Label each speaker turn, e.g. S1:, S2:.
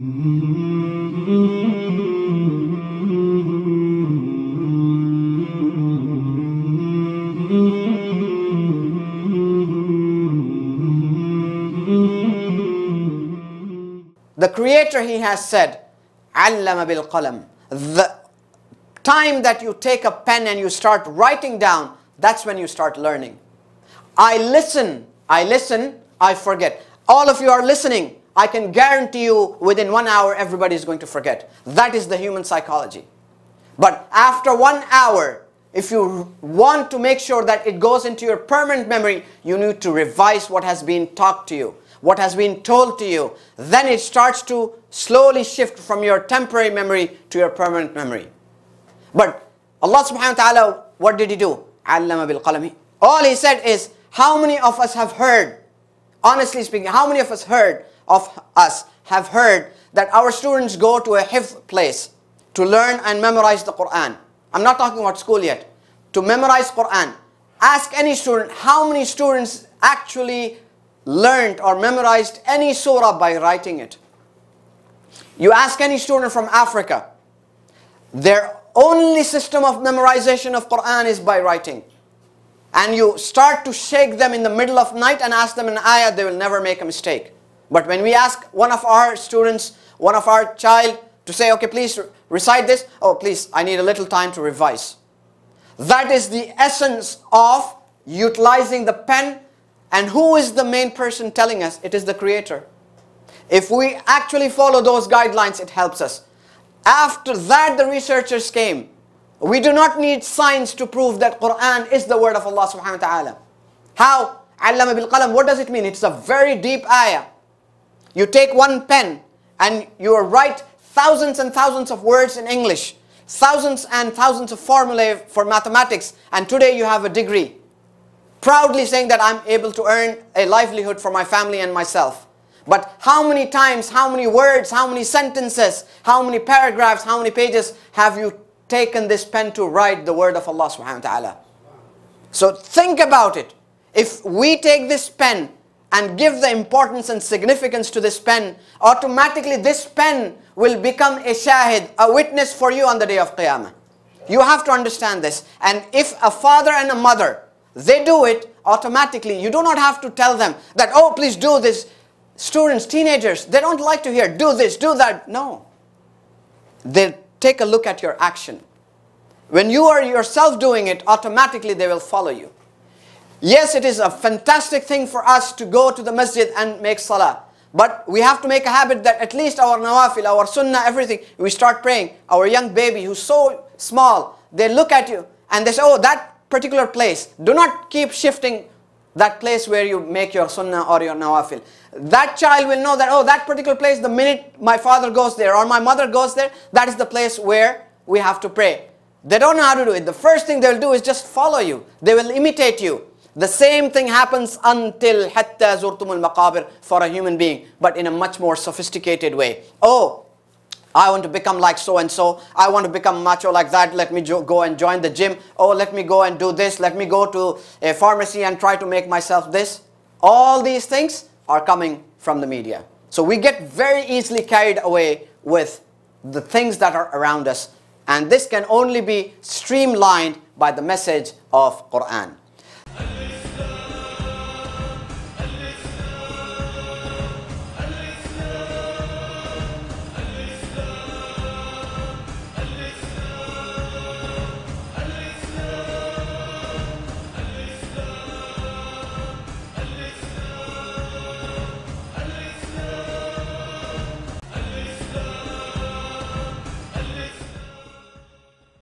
S1: The Creator, He has said, Allama bil qalam. The time that you take a pen and you start writing down, that's when you start learning. I listen, I listen, I forget. All of you are listening. I can guarantee you within one hour everybody is going to forget. That is the human psychology. But after one hour, if you want to make sure that it goes into your permanent memory, you need to revise what has been talked to you, what has been told to you. Then it starts to slowly shift from your temporary memory to your permanent memory. But Allah subhanahu wa ta'ala, what did He do? Allama bil qalami. All He said is, how many of us have heard, honestly speaking, how many of us heard of us have heard that our students go to a hif place to learn and memorize the Quran. I'm not talking about school yet. To memorize Quran. Ask any student how many students actually learned or memorized any surah by writing it. You ask any student from Africa, their only system of memorization of Quran is by writing. And you start to shake them in the middle of night and ask them an ayah, they will never make a mistake. But when we ask one of our students, one of our child to say, okay, please recite this. Oh, please, I need a little time to revise. That is the essence of utilizing the pen. And who is the main person telling us? It is the creator. If we actually follow those guidelines, it helps us. After that, the researchers came. We do not need science to prove that Quran is the word of Allah subhanahu wa ta'ala. How? Allama bil qalam. What does it mean? It's a very deep ayah. You take one pen and you write thousands and thousands of words in English, thousands and thousands of formulae for mathematics, and today you have a degree. Proudly saying that I'm able to earn a livelihood for my family and myself. But how many times, how many words, how many sentences, how many paragraphs, how many pages have you taken this pen to write the word of Allah subhanahu wa ta'ala? So think about it. If we take this pen and give the importance and significance to this pen, automatically this pen will become a shahid, a witness for you on the day of Qiyamah. You have to understand this. And if a father and a mother, they do it automatically. You do not have to tell them that, oh, please do this. Students, teenagers, they don't like to hear, do this, do that. No. They take a look at your action. When you are yourself doing it, automatically they will follow you. Yes, it is a fantastic thing for us to go to the masjid and make salah. But we have to make a habit that at least our nawafil, our sunnah, everything, we start praying. Our young baby who's so small, they look at you and they say, oh, that particular place. Do not keep shifting that place where you make your sunnah or your nawafil. That child will know that, oh, that particular place, the minute my father goes there or my mother goes there, that is the place where we have to pray. They don't know how to do it. The first thing they'll do is just follow you. They will imitate you. The same thing happens until hatta zurtumul المقابر for a human being, but in a much more sophisticated way. Oh, I want to become like so and so. I want to become macho like that. Let me go and join the gym. Oh, let me go and do this. Let me go to a pharmacy and try to make myself this. All these things are coming from the media. So we get very easily carried away with the things that are around us. And this can only be streamlined by the message of Quran.